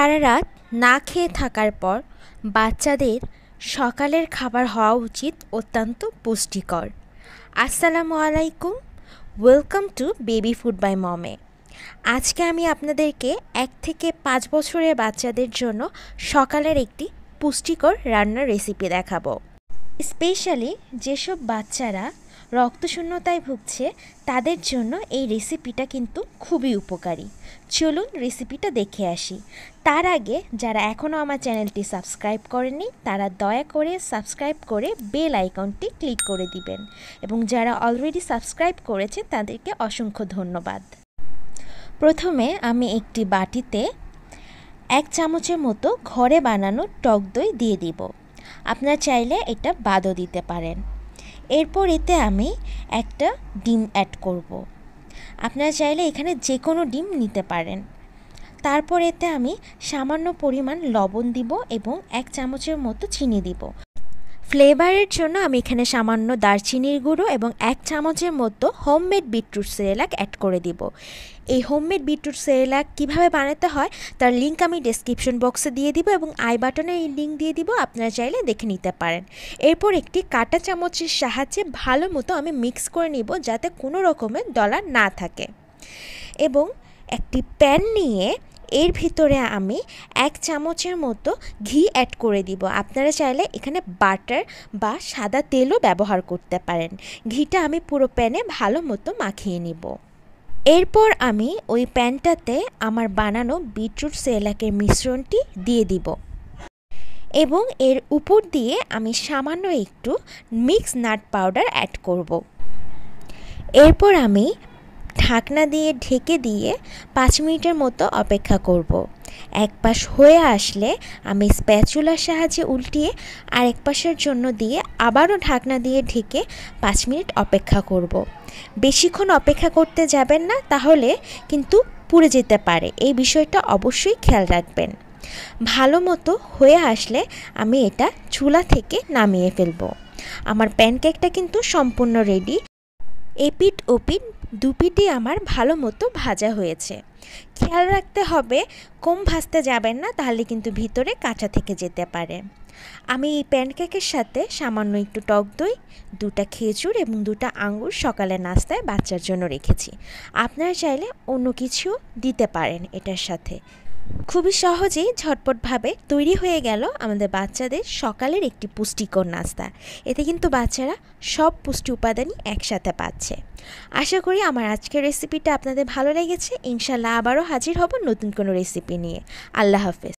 সারা রাত না খেয়ে থাকার পর বাচ্চাদের সকালের খাবার হওয়া উচিত অত্যন্ত পুষ্টিকর আসসালামু আলাইকুম welcome to baby food by মমে আজকে আমি আপনাদেরকে এক থেকে পাঁচ বছরের বাচ্চাদের জন্য সকালের একটি পুষ্টিকর রান্নার রেসিপি দেখাবো স্পেশালি যেসব বাচ্চারা রক্তশূন্যতায় ভুগছে তাদের জন্য এই রেসিপিটা কিন্তু খুবই উপকারী চলুন রেসিপিটা দেখে আসি তার আগে যারা এখনও আমার চ্যানেলটি সাবস্ক্রাইব করেনি তারা দয়া করে সাবস্ক্রাইব করে বেল আইকনটি ক্লিক করে দিবেন এবং যারা অলরেডি সাবস্ক্রাইব করেছে তাদেরকে অসংখ্য ধন্যবাদ প্রথমে আমি একটি বাটিতে এক চামচের মতো ঘরে বানানো টক দই দিয়ে দিব আপনার চাইলে এটা বাদও দিতে পারেন এরপর এতে আমি একটা ডিম অ্যাড করব। আপনারা চাইলে এখানে যে কোনো ডিম নিতে পারেন তারপর এতে আমি সামান্য পরিমাণ লবণ দিব এবং এক চামচের মতো চিনি দিব ফ্লেভারের জন্য আমি এখানে সামান্য দারচিনির গুঁড়ো এবং এক চামচের মতো হোমমেড বিটরুট সেরেলাক অ্যাড করে দিব এই হোমমেড বিটরুট সেরেলাক কিভাবে বানাতে হয় তার লিঙ্ক আমি ডেসক্রিপশন বক্সে দিয়ে দিব এবং আই বাটনে এই লিঙ্ক দিয়ে দিব আপনারা চাইলে দেখে নিতে পারেন এরপর একটি কাটা চামচের সাহায্যে ভালো মতো আমি মিক্স করে নিব যাতে কোনো রকমের দলা না থাকে এবং একটি প্যান নিয়ে এর ভিতরে আমি এক চামচের মতো ঘি অ্যাড করে দিব আপনারা চাইলে এখানে বাটার বা সাদা তেলও ব্যবহার করতে পারেন ঘিটা আমি পুরো প্যানে ভালো মতো মাখিয়ে নিব এরপর আমি ওই প্যানটাতে আমার বানানো বিটরুট সেলাকের মিশ্রণটি দিয়ে দিব এবং এর উপর দিয়ে আমি সামান্য একটু মিক্স নাট পাউডার অ্যাড করব। এরপর আমি ঢাকনা দিয়ে ঢেকে দিয়ে পাঁচ মিনিটের মতো অপেক্ষা করব। এক পাশ হয়ে আসলে আমি স্প্যাচুলার সাহায্যে উল্টিয়ে আরেক পাশের জন্য দিয়ে আবারও ঢাকনা দিয়ে ঢেকে পাঁচ মিনিট অপেক্ষা করব। বেশিক্ষণ অপেক্ষা করতে যাবেন না তাহলে কিন্তু পুড়ে যেতে পারে এই বিষয়টা অবশ্যই খেয়াল রাখবেন ভালো মতো হয়ে আসলে আমি এটা চুলা থেকে নামিয়ে ফেলব আমার প্যানকেকটা কিন্তু সম্পূর্ণ রেডি এপিট ওপিট দুপিটি আমার ভালো মতো ভাজা হয়েছে খেয়াল রাখতে হবে কম ভাজতে যাবেন না তাহলে কিন্তু ভিতরে কাঁচা থেকে যেতে পারে আমি এই প্যানকেকের সাথে সামান্য একটু টক দই দুটা খেজুর এবং দুটা আঙুর সকালে নাস্তায় বাচ্চার জন্য রেখেছি আপনারা চাইলে অন্য কিছু দিতে পারেন এটার সাথে খুবই সহজেই ঝটপটভাবে তৈরি হয়ে গেল আমাদের বাচ্চাদের সকালের একটি পুষ্টিকর নাস্তা এতে কিন্তু বাচ্চারা সব পুষ্টি উপাদানই একসাথে পাচ্ছে আশা করি আমার আজকের রেসিপিটা আপনাদের ভালো লেগেছে ইনশাল্লাহ আবারও হাজির হব নতুন কোনো রেসিপি নিয়ে আল্লাহ হাফেজ